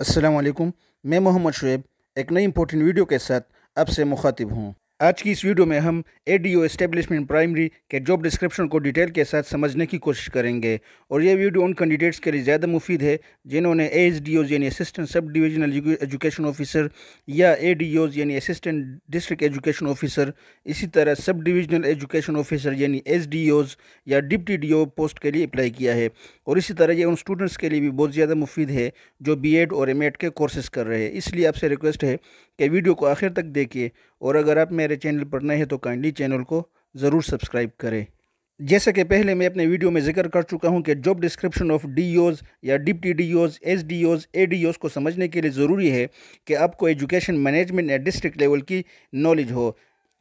अस्सलाम मैं मोहम्मद शुएब एक नई इंपॉर्टेंट वीडियो के साथ आपसे मुखातिब हूँ आज की इस वीडियो में हम A D O establishment primary के जॉब डिस्क्रिप्शन को डिटेल के साथ समझने की कोशिश करेंगे और ये वीडियो उन कैंडिडेट्स के लिए ज़्यादा मुफीद है जिन्होंने ए एस डी ओज यानी असिस्टेंट सब डिवीजनल एजुकेशन ऑफिसर या ए डी ओज यानी असिस्टेंट डिस्ट्रिक्ट एजुकेशन ऑफिसर इसी तरह सब डिवीजनल एजुकेशन ऑफिसर यानी एस डी ओज या डिप्टी डी ओ पोस्ट के लिए अप्लाई किया है और इसी तरह ये उन स्टूडेंट्स के लिए भी बहुत ज़्यादा मुफीद है जो बी एड और एम एड के कोर्सेज़ कर रहे हैं इसलिए आपसे रिक्वेस्ट है कि वीडियो को आखिर तक देखिए और अगर आप मेरे चैनल पर नए हैं तो काइंडली चैनल को ज़रूर सब्सक्राइब करें जैसा कि पहले मैं अपने वीडियो में जिक्र कर चुका हूं कि जॉब डिस्क्रिप्शन ऑफ डी या deputy D A D Os को समझने के लिए ज़रूरी है कि आपको एजुकेशन मैनेजमेंट या डिस्ट्रिक्ट लेवल की नॉलेज हो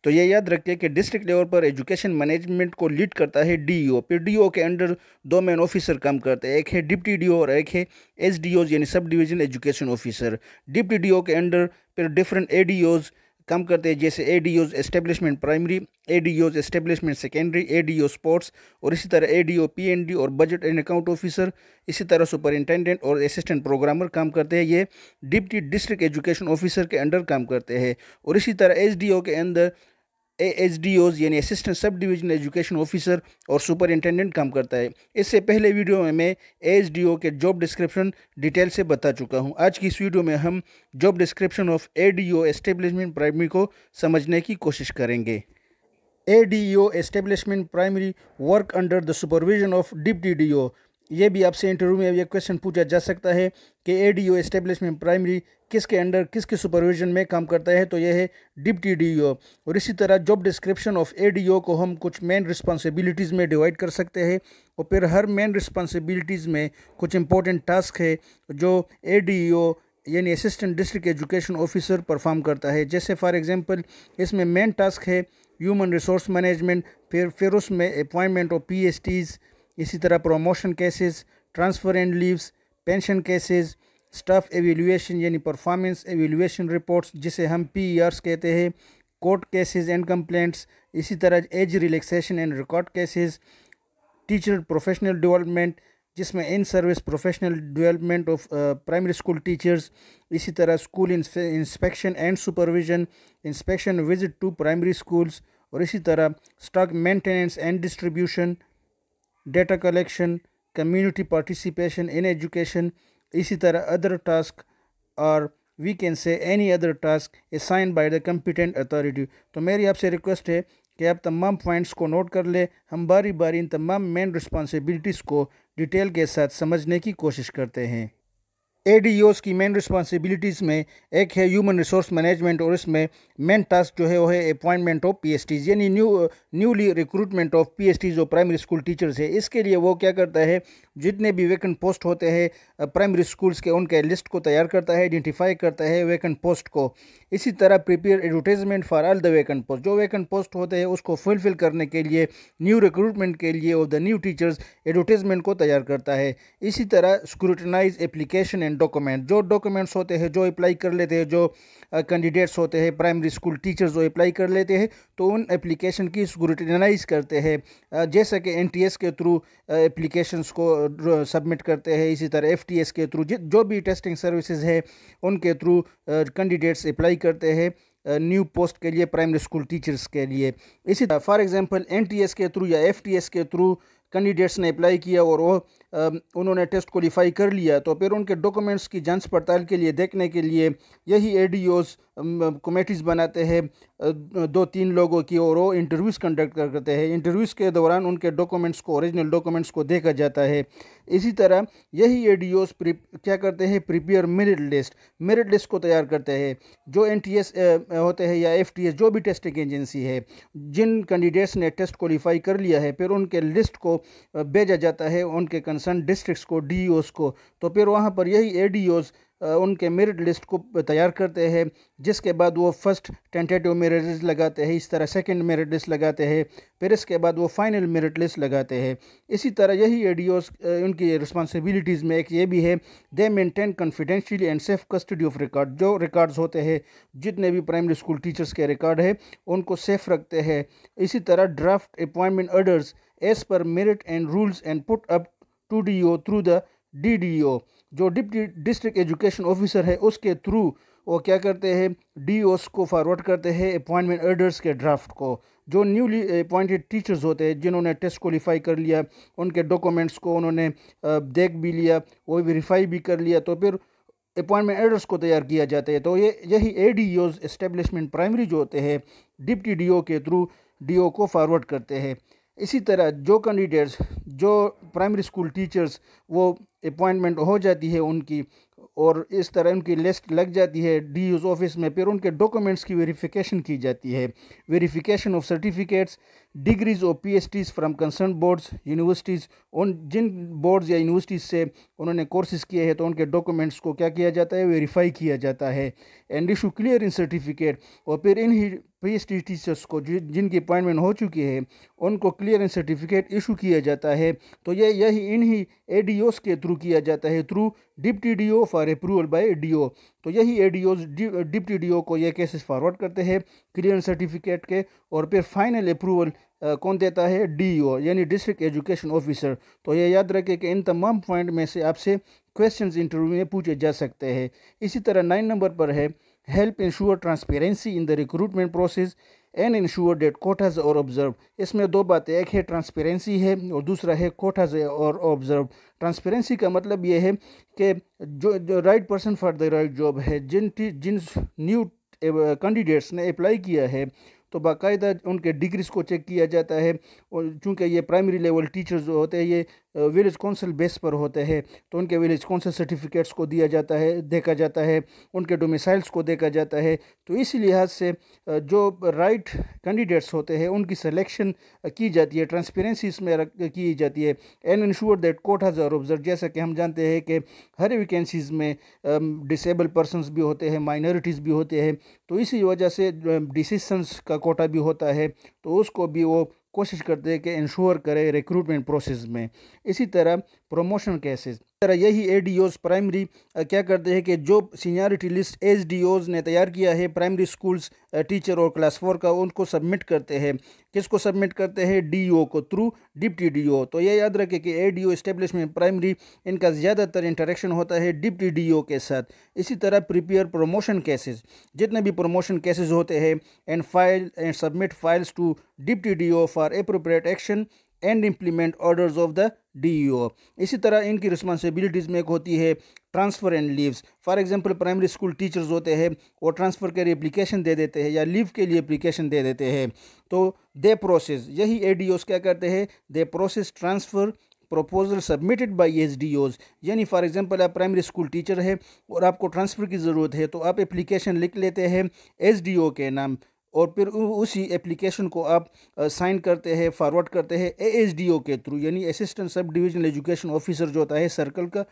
तो ये याद रखिए कि डिस्ट्रिक्ट लेवल पर एजुकेशन मैनेजमेंट को लीड करता है डीईओ e फिर डीओ e के अंडर दो मेन ऑफिसर काम करते हैं एक है डिप्टी डीओ e और एक है एस यानी sub division education officer deputy DO के अंडर फिर डिफरेंट ए काम करते हैं जैसे A D Os establishment primary A D Os establishment secondary A D O sports और इसी तरह A D O P N D और बजट एंड अकाउंट ऑफिसर इसी तरह सुपरिनटेंडेंट और असिस्टेंट प्रोग्रामर काम करते हैं ये डिप्टी डिस्ट्रिक्ट एजुकेशन ऑफिसर के अंडर काम करते हैं और इसी तरह एस डी ओ के अंदर एच यानी assistant sub divisional education officer और सुपरिंटेंडेंट काम करता है इससे पहले वीडियो में मैं एच के जॉब डिस्क्रिप्शन डिटेल से बता चुका हूँ आज की इस वीडियो में हम job description of A D O establishment primary को समझने की कोशिश करेंगे A D O establishment primary work under the supervision of deputy D O ये भी आपसे इंटरव्यू में ये क्वेश्चन पूछा जा सकता है कि A D O establishment primary किसके अंडर किसके सुपरविजन में काम करता है तो यह है डिप्टी डी और इसी तरह job description of A D को हम कुछ मेन रिस्पॉन्सिबिलिटीज़ में डिवाइड कर सकते हैं और फिर हर मेन रिस्पॉन्सिबिलिटीज़ में कुछ इंपॉर्टेंट टास्क है जो ए डी यानी assistant district education officer perform करता है जैसे फॉर एग्जांपल इसमें मेन टास्क है ह्यूमन रिसोर्स मैनेजमेंट फिर फिर उसमें अपॉइंटमेंट ऑफ पी इसी तरह promotion cases transfer and leaves pension cases staff evaluation यानी परफॉर्मेंस एवेलुएशन रिपोर्ट्स जिसे हम पी ईयर्स कहते हैं कोर्ट केसेस एंड कंप्लेंट्स इसी तरह age relaxation and record cases teacher professional development जिसमें in service professional development of primary school teachers इसी तरह school inspection and supervision inspection visit to primary schools और इसी तरह stock maintenance and distribution data collection community participation in education इसी तरह other task और we can say any other task assign by the competent authority तो मेरी आपसे request है कि आप तमाम पॉइंट्स को नोट कर लें हम बारी बारी इन तमाम मेन रिस्पॉन्सिबिलिटीज़ को डिटेल के साथ समझने की कोशिश करते हैं ए डी ओज़ की मेन रिस्पॉन्सिबिलिटीज़ में एक है ह्यूमन रिसोर्स मैनेजमेंट और इसमें मेन टास्क जो है वो है appointment of P S Ts यानी new newly recruitment of P S Ts जो प्राइमरी स्कूल टीचर्स है इसके लिए वो क्या करता है जितने भी वैकेंट पोस्ट होते हैं प्राइमरी स्कूल्स के उनके लिस्ट को तैयार करता है आइडेंटिफाई करता है वैकेंट पोस्ट को इसी तरह prepare advertisement for all the vacant post जो वैकेंट पोस्ट होते हैं उसको फुलफिल करने के लिए न्यू रिक्रूटमेंट के लिए और द न्यू टीचर्स एडवर्टाइजमेंट को तैयार करता है इसी तरह स्क्रूटनाइज एप्लीकेशन एंड डॉक्यूमेंट जो डॉक्यूमेंट्स होते हैं जो अप्लाई कर लेते हैं जो कैंडिडेट्स होते हैं प्राइमरी स्कूल टीचर्स जो अप्लाई कर लेते हैं तो उन एप्लीकेशन की स्क्रूटनाइज करते हैं जैसा कि एन के थ्रू एप्लीकेशंस को सबमिट करते हैं इसी तरह एफ के थ्रू जो भी टेस्टिंग सर्विसेज है उनके थ्रू कैंडिडेट्स अप्लाई करते हैं न्यू पोस्ट के लिए प्राइमरी स्कूल टीचर्स के लिए इसी तरह फॉर एग्जांपल एनटीएस के थ्रू या एफटीएस के थ्रू कैंडिडेट्स ने अप्लाई किया और वो उन्होंने टेस्ट क्वालिफाई कर लिया तो फिर उनके डॉक्यूमेंट्स की जांच पड़ताल के लिए देखने के लिए यही एडीओज़ कमेटीज़ बनाते हैं दो तीन लोगों की और वो इंटरव्यूज़ कंडक्ट करते हैं इंटरव्यूज़ के दौरान उनके डॉक्यूमेंट्स को ओरिजिनल डॉक्यूमेंट्स को देखा जाता है इसी तरह यही ए डी ओज क्या करते हैं prepare merit list merit list को तैयार करते हैं जो एन टी एस होते हैं या एफ टी एस जो भी टेस्टिंग एजेंसी है जिन कैंडिडेट्स ने टेस्ट क्वालिफाई कर लिया है फिर उनके लिस्ट को भेजा जाता है उनके कंसर्न डिस्ट्रिक्स को डी ओज़ e को तो फिर वहाँ पर यही ए डी ओज़ उनके मेरिट लिस्ट को तैयार करते हैं जिसके बाद वो फर्स्ट टेंटेटिव मेरिट लिस्ट लगाते हैं इस तरह सेकंड मेरिट लिस्ट लगाते हैं फिर इसके बाद वो फाइनल मेरिट लिस्ट लगाते हैं इसी तरह यही एडीओस उनकी रिस्पॉन्सिबिलिटीज़ में एक ये भी है they maintain confidentially and safe custody of record जो रिकॉर्ड्स होते हैं जितने भी प्राइमरी स्कूल टीचर्स के रिकॉर्ड है उनको सेफ रखते हैं इसी तरह draft appointment orders as per merit and rules and put up to D O through the D D O जो डिप्टी डिस्ट्रिक्ट एजुकेशन ऑफिसर है उसके थ्रू वो क्या करते हैं डी को फॉरवर्ड करते हैं अपॉइंटमेंट ऑर्डर्स के ड्राफ्ट को जो न्यूली अपॉइंटेड टीचर्स होते हैं जिन्होंने टेस्ट क्वालिफाई कर लिया उनके डॉक्यूमेंट्स को उन्होंने देख भी लिया वो वेरीफाई भी कर लिया तो फिर अपॉइंटमेंट एडर्स को तैयार किया जाता है तो ये यही A D Os establishment primary जो होते हैं डिप्टी डी ओ के थ्रू डी ओ को फॉरवर्ड करते हैं इसी तरह जो कैंडिडेट्स जो प्राइमरी स्कूल टीचर्स वो अपॉइंटमेंट हो जाती है उनकी और इस तरह उनकी लिस्ट लग जाती है डी ऑफिस में फिर उनके डॉक्यूमेंट्स की वेरिफिकेशन की जाती है वेरिफिकेशन ऑफ सर्टिफिकेट्स डिग्रीज और PhDs from concern boards universities उन जिन बोर्ड्स या यूनिवर्सिटीज़ से उन्होंने कोर्सेज किए हैं तो उनके डॉक्यूमेंट्स को क्या किया जाता है वेरीफाई किया जाता है and issue clear in certificate और फिर इन ही पी एच डी टीचर्स को जिनकी अपॉइंटमेंट हो चुकी है उनको क्लियर एंड सर्टिफिकेट इशू किया जाता है तो ये यही इन्हीं ए डी ओस के थ्रू किया जाता है through deputy D O for approval by D O तो यही A D Os deputy D O को ये केसेस फॉरवर्ड करते हैं क्लियर सर्टिफिकेट के और फिर फाइनल अप्रूवल कौन देता है डी ओ e यानी डिस्ट्रिक्ट एजुकेशन ऑफिसर तो ये याद रखें कि इन तमाम पॉइंट में से आपसे क्वेश्चंस इंटरव्यू में पूछे जा सकते हैं इसी तरह नाइन नंबर पर है help ensure transparency in the recruitment process and ensure that quotas और ऑब्जर्व इसमें दो बातें एक है ट्रांसपेरेंसी है और दूसरा है कोटाज और ऑब्जर्व ट्रांसपेरेंसी का मतलब ये है कि जो, जो right person for the right job है जिन जिन न्यू कैंडिडेट्स uh, ने अप्लाई किया है तो बाकायदा उनके डिग्रीज़ को चेक किया जाता है और चूँकि ये प्राइमरी लेवल टीचर्स जो होते हैं ये विलेज काउंसिल बेस पर होते हैं तो उनके विलेज काउंसिल सर्टिफिकेट्स को दिया जाता है देखा जाता है उनके डोमिसाइल्स को देखा जाता है तो इसी लिहाज से जो राइट कैंडिडेट्स होते हैं उनकी सिलेक्शन की जाती है ट्रांसपेरेंसी इसमें की जाती है and ensure that quota has observe जैसा कि हम जानते हैं कि हर वैकेंसीज़ में डिसेबल पर्सनस भी होते हैं माइनॉरिटीज़ भी होते हैं तो इसी वजह से डिसीसन्स का कोटा भी होता है तो उसको भी वो कोशिश करते हैं कि इंश्योर करें रिक्रूटमेंट प्रोसेस में इसी तरह प्रमोशन केसेस तरह यही ए डी ओज़ प्राइमरी क्या करते हैं कि जो seniority list H D Os ने तैयार किया है प्राइमरी स्कूल्स टीचर और क्लास फोर का उनको सबमिट करते हैं किसको सबमिट करते हैं डी ओ को थ्रू डिप्टी डी ओ तो ये याद रखें कि A D O establishment primary इनका ज़्यादातर इंटरेक्शन होता है डिप्टी डी ओ के साथ इसी तरह प्रिपेयर प्रमोशन केसेज जितने भी प्रमोशन केसेज होते हैं and file and submit files to deputy D O for appropriate action and implement orders of the DEO इसी तरह इनकी रिस्पॉन्सिबिलिटीज़ में एक होती है transfer and leaves for example primary school teachers होते हैं वो ट्रांसफ़र के लिए एप्लीकेशन दे देते हैं या लीव के लिए अप्लीकेशन दे देते हैं तो दे प्रोसेस यही ए क्या करते हैं they process transfer proposal submitted by S D Os यानी फॉर एग्जांपल आप प्राइमरी स्कूल टीचर है और आपको ट्रांसफ़र की ज़रूरत है तो आप एप्लीकेशन लिख लेते हैं एस डी ओ के नाम और फिर उसी एप्लीकेशन को आप साइन करते हैं फॉरवर्ड करते हैं ओ के थ्रू यानी assistant sub divisional education officer जो होता है सर्कल का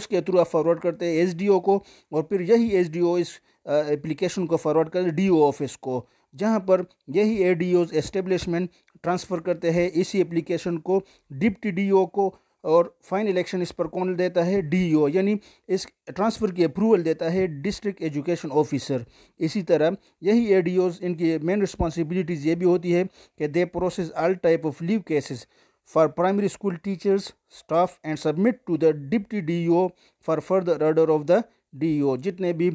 उसके थ्रू आप फॉरवर्ड करते हैं एसडीओ को और फिर यही एसडीओ इस एप्लीकेशन को फॉरवर्ड कर डीओ ऑफिस को जहाँ पर यही ए डी एस्टेब्लिशमेंट ट्रांसफ़र करते हैं इसी एप्लीकेशन को डिप्टी डी को और फाइन इलेक्शन इस पर कौन देता है डीईओ यानी इस ट्रांसफ़र की अप्रूवल देता है डिस्ट्रिक्ट एजुकेशन ऑफिसर इसी तरह यही ए इनकी मेन रिस्पॉन्सिबिलिटीज़ ये भी होती है कि they process all type of leave cases for primary school teachers staff and submit to the deputy DO for further order of the O जितने भी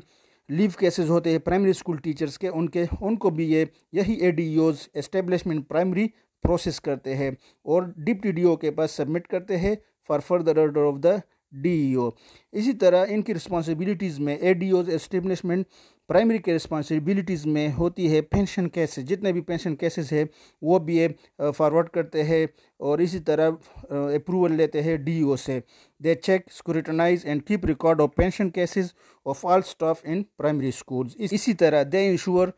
लीव केसेज होते हैं प्राइमरी स्कूल टीचर्स के उनके उनको भी ये यही A D Os establishment primary process करते हैं और डिप्टी डी के पास सबमिट करते हैं for further order of the D इसी तरह इनकी रिस्पॉन्सिबिलिटीज़ में A D Os establishment primary के रिस्पॉन्सिबिलिटीज़ में होती है पेंशन कैसे जितने भी पेंशन केसेस है वो भी ये फॉरवर्ड करते हैं और इसी तरह अप्रूवल लेते हैं डी से they check scrutinise and keep record of pension cases of all staff in primary schools इसी तरह they ensure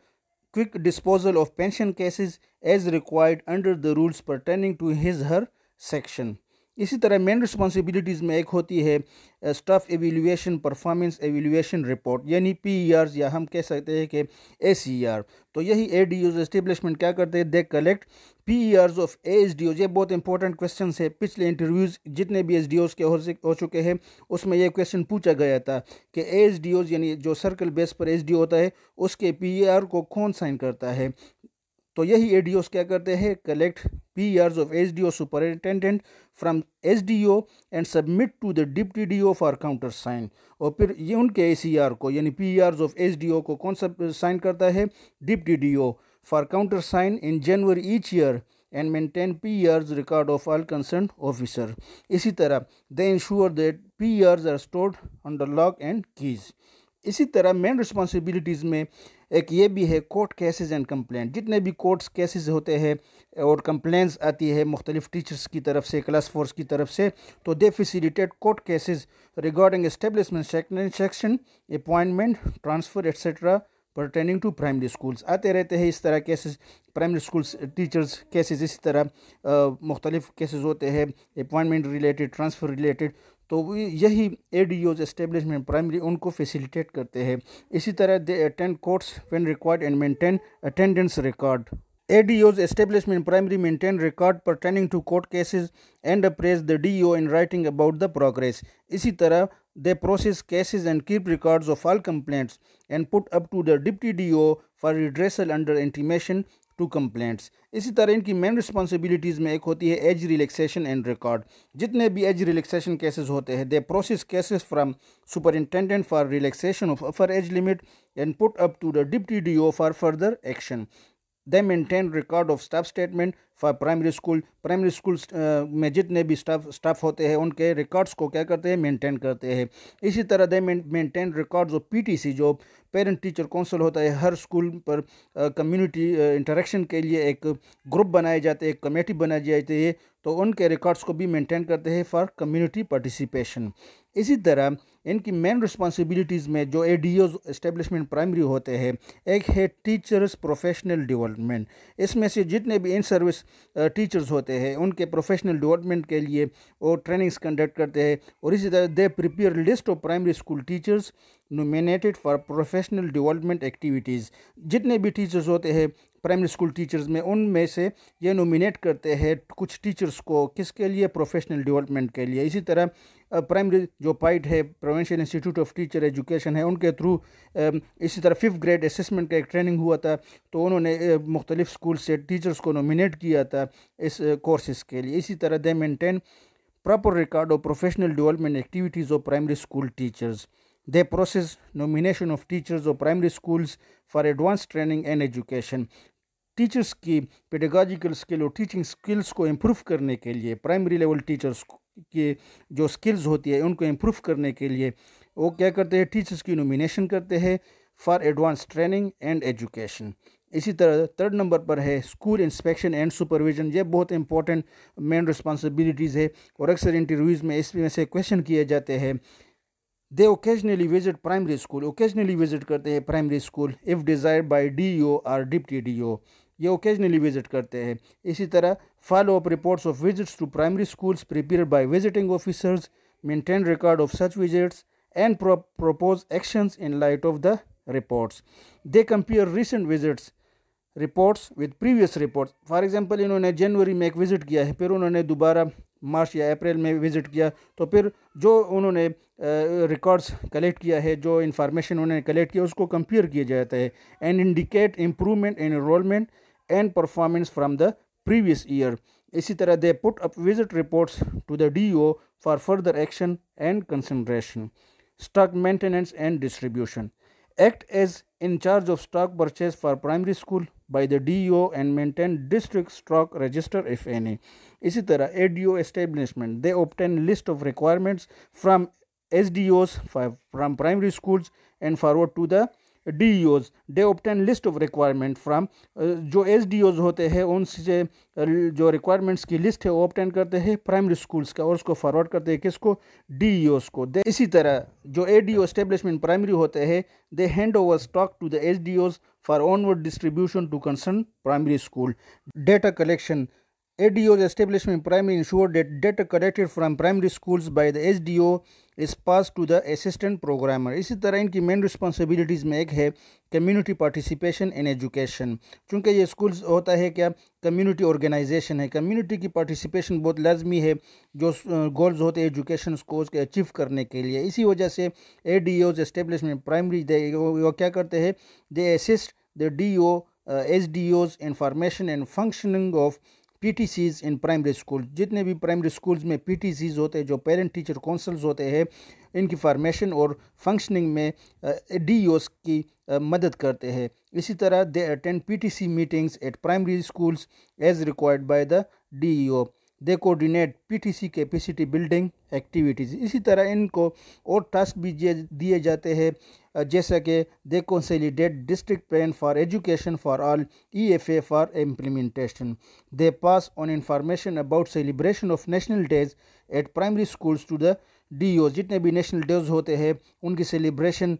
quick disposal of pension cases as required under the rules pertaining to his her section इसी तरह main responsibilities में एक होती है staff evaluation performance evaluation report यानी P e या हम कह सकते हैं कि ए सी आर तो यही ए डी ओज इस्टेब्लिशमेंट क्या करते हैं they collect P Rs of A S D Os ये बहुत इंपॉर्टेंट क्वेश्चन है पिछले इंटरव्यूज़ जितने भी एस डी ओज के हो चुके हैं उसमें यह क्वेश्चन पूछा गया था कि ए एस डी ओज यानी जो सर्कल बेस पर एस डी होता है उसके पी ई आर को कौन साइन करता है तो यही ए क्या करते हैं collect P ERs of H D O superintendent from H D O and submit to the deputy D O for counter sign और फिर ये उनके ए सी आर को यानी P ERs of H D O को कौन सा sign करता है deputy D O for counter sign in January each year and maintain P ERs record of all concern officer इसी तरह they ensure that P ERs are stored under lock and keys इसी तरह main responsibilities में एक ये भी है court cases and complaint जितने भी कोर्ट्स केसेस होते हैं और कंप्लेंट्स आती है मुख्तलिफ टीचर्स की तरफ से क्लास फोर्स की तरफ से तो they facilitate court cases regarding establishment section appointment transfer etcetera training to primary schools आते रहते हैं इस तरह cases primary schools teachers cases इसी तरह मुख्तलिफ केसेस होते हैं अपॉइंटमेंट रिलेटेड ट्रांसफ़र रिलेटेड तो यही A D Os establishment primary उनको फैसिलिटेट करते हैं इसी तरह they attend course when required and maintain attendance record A D Os establishment primary maintain record pertaining to court cases and apprise the D O in writing about the progress इसी तरह they process cases and keep records of all complaints and put up to the deputy D O for redressal under intimation to complaints इसी तरह इनकी main responsibilities में एक होती है as relaxation and record जितने भी एज रिलैक्सेशन केसेस होते हैं they process cases from superintendent for relaxation of upper age limit and put up to the deputy D O for further action they maintain record of staff statement for primary school primary school में जितने भी staff staff होते हैं उनके records को क्या करते हैं मेंटेन करते हैं इसी तरह they maintain records T C जो पेरेंट टीचर काउंसिल होता है हर स्कूल पर कम्युनिटी uh, इंटरेक्शन uh, के लिए एक ग्रुप बनाए जाते हैं एक कमेटी बनाई जाती है तो उनके रिकॉर्ड्स को भी मेंटेन करते हैं फॉर कम्युनिटी पार्टिसिपेशन इसी तरह इनकी मेन रिस्पॉन्सिबिलिटीज़ में जो A D Os establishment primary होते हैं एक है टीचर्स प्रोफेशनल डेवलपमेंट इसमें से जितने भी इन सर्विस टीचर्स होते हैं उनके प्रोफेशनल डेवलपमेंट के लिए वो ट्रेनिंग्स कंडक्ट करते हैं और इसी तरह they prepare list of primary school teachers nominated for professional development activities जितने भी टीचर्स होते हैं प्राइमरी स्कूल टीचर्स में उनमें से ये नोमिनेट करते हैं कुछ टीचर्स को किसके लिए प्रोफेशनल डिवेलपमेंट के लिए इसी तरह प्राइमरी जो पाइट है provincial institute of teacher education है उनके थ्रू um, इसी तरह फिफ्थ ग्रेड असमेंट का एक ट्रेनिंग हुआ था तो उन्होंने uh, मुख्तलिफ स्कूल से टीचर्स को नोमिनेट किया था इस कोर्सेज uh, के लिए इसी तरह दे मेनटेन प्रॉपर रिकॉर्ड और professional development activities of primary school teachers they process nomination of teachers और primary school for advance training and education teachers की पेडागॉजिकल स्किल और टीचिंग स्किल्स को इम्प्रूव करने के लिए प्राइमरी लेवल टीचर्स के जो स्किल्स होती है उनको इम्प्रूव करने के लिए वो क्या करते हैं टीचर्स की नोमिनेशन करते हैं for advance training and education इसी तरह थर्ड नंबर पर है स्कूल इंस्पेक्शन एंड सुपरविजन ये बहुत इंपॉर्टेंट मेन रिस्पॉन्सिबिलिटीज़ है और अक्सर इंटरव्यूज़ में इसमें से क्वेश्चन किए जाते हैं they occasionally visit primary school occasionally visit करते हैं primary school if desire by D O or deputy D O ये ओकेजनली विजिट करते हैं इसी तरह follow up reports of visits to primary schools prepare by visiting officers maintain record of such visits and propose propose in light of the reports they They recent visits reports with previous reports for example इन्होंने जनवरी में एक visit किया है फिर उन्होंने दोबारा मार्च या अप्रैल में विज़िट किया तो फिर जो उन्होंने रिकॉर्ड्स कलेक्ट किया है जो इन्फॉर्मेशन उन्होंने कलेक्ट किया उसको कंपेयर किया जाता है and indicate improvement in enrolment and performance from the previous year. इसी तरह they put up visit reports to the DO for further action and consideration. Stock maintenance and distribution. Act as in charge of stock purchase for primary school by the DO and maintain district stock register if any. इसी तरह ADO establishment they obtain list of requirements from SDOs from primary schools and forward to the Os they obtain list of requirement from जो S e होते हैं उनसे uh, जो requirements की list है वो ऑप्टेन करते हैं प्राइमरी स्कूल्स का और उसको फॉरवर्ड करते हैं किसको डी e को दे इसी तरह जो A D O establishment primary होते हैं they hand over stock to the S D Os for onward distribution to concern primary school data collection primary ensure primarily ensured collected from primary from by the by D O is pass to the assistant programmer इसी तरह इनकी main responsibilities में एक है community participation in education चूँकि ये schools होता है क्या कम्युनिटी ऑर्गेनाइजेशन है कम्युनिटी की पार्टिसिपेशन बहुत लाजमी है जो गोल्स होते हैं एजुकेशन स्कोर्स के अचीव करने के लिए इसी वजह से A D Os establishment primary वो क्या करते हैं they assist the D O S D Os information and functioning of PTCs in primary school जितने भी प्राइमरी स्कूल्स में पीटीसीज होते हैं जो पेरेंट टीचर काउंसल्स होते हैं इनकी फॉर्मेशन और फंक्शनिंग में डी e की मदद करते हैं इसी तरह they attend PTC meetings at primary schools as required by the D they coordinate PTC capacity building activities इसी तरह इनको और टास्क भी दिए जाते हैं जैसा कि they consolidate district plan for education for all EFA for implementation they pass on information about celebration of national days at primary schools to the D जितने भी नेशनल डेज होते हैं उनकी सेलिब्रेशन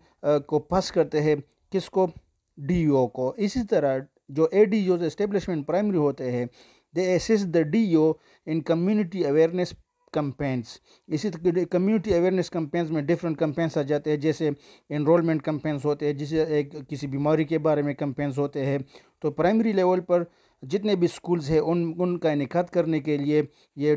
को पास करते हैं किसको डी e को इसी तरह जो A D Os establishment primary होते हैं They the D O in community awareness campaigns इसी कम्युनिटी अवेयरनेस कम्पेंस में डिफरेंट कम्पेंस आ जाते हैं जैसे इनरोलमेंट कम्पेंस होते हैं जिसे एक किसी बीमारी के बारे में कम्पेंस होते हैं तो प्राइमरी लेवल पर जितने भी स्कूल्स हैं उन उनका इनका करने के लिए ये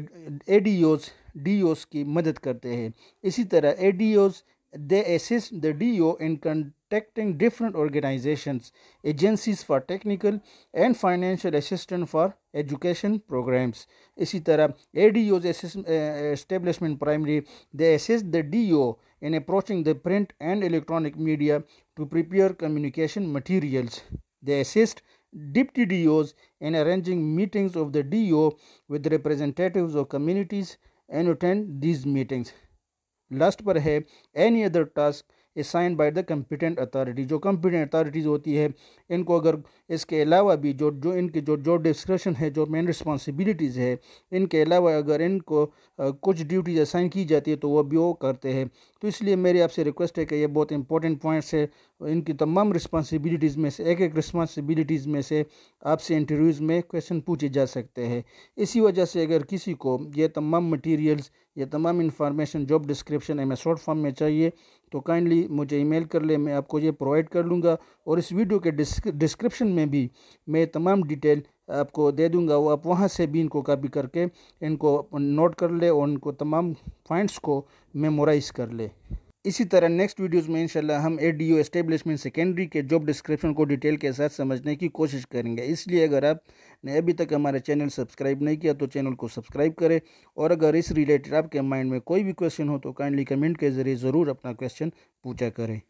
A D Os D Os की मदद करते हैं इसी तरह A D Os they assist the DO in contacting different organizations, agencies for technical and financial assistance for education programs. इसी तरह ADO's establishment primary, they assist the DO in approaching the print and electronic media to prepare communication materials. They assist deputy DOs in arranging meetings of the DO with representatives of communities and attend these meetings. Last पर है any other task assign by the competent authority जो competent authorities होती है इनको अगर इसके अलावा भी जो जो इनकी जो जो डिस्क्रिप्शन है जो मेन रिस्पॉन्सिबिलिटीज़ है इनके अलावा अगर इनको आ, कुछ ड्यूटीज़ असाइन की जाती है तो वो भी वो करते हैं तो इसलिए मेरी आपसे रिक्वेस्ट है कि ये बहुत इंपॉर्टेंट पॉइंट्स है इनकी तमाम रिस्पांसिबिलिटीज में से एक एक रिस्पॉन्सिबिलिटीज़ में से आपसे इंटरव्यूज़ में क्वेश्चन पूछे जा सकते हैं इसी वजह से अगर किसी को ये तमाम मटेरियल्स ये तमाम इन्फॉर्मेशन जॉब डिस्क्रिप्शन एम शॉर्ट फॉर्म में चाहिए तो काइंडली मुझे ईमेल कर ले मैं आपको ये प्रोवाइड कर लूँगा और इस वीडियो के डिस्क्रिप्शन में भी मैं तमाम डिटेल आपको दे दूंगा वो आप वहाँ से भी इनको कॉपी करके इनको नोट कर ले और इनको तमाम पॉइंट्स को मेमोराइज़ कर ले इसी तरह नेक्स्ट वीडियोस में इंशाल्लाह हम A D O establishment secondary के जॉब डिस्क्रिप्शन को डिटेल के साथ समझने की कोशिश करेंगे इसलिए अगर आपने अभी तक हमारे चैनल सब्सक्राइब नहीं किया तो चैनल को सब्सक्राइब करें और अगर इस रिलेटेड आपके माइंड में कोई भी क्वेश्चन हो तो काइंडली कमेंट के ज़रिए ज़रूर अपना क्वेश्चन पूछा करें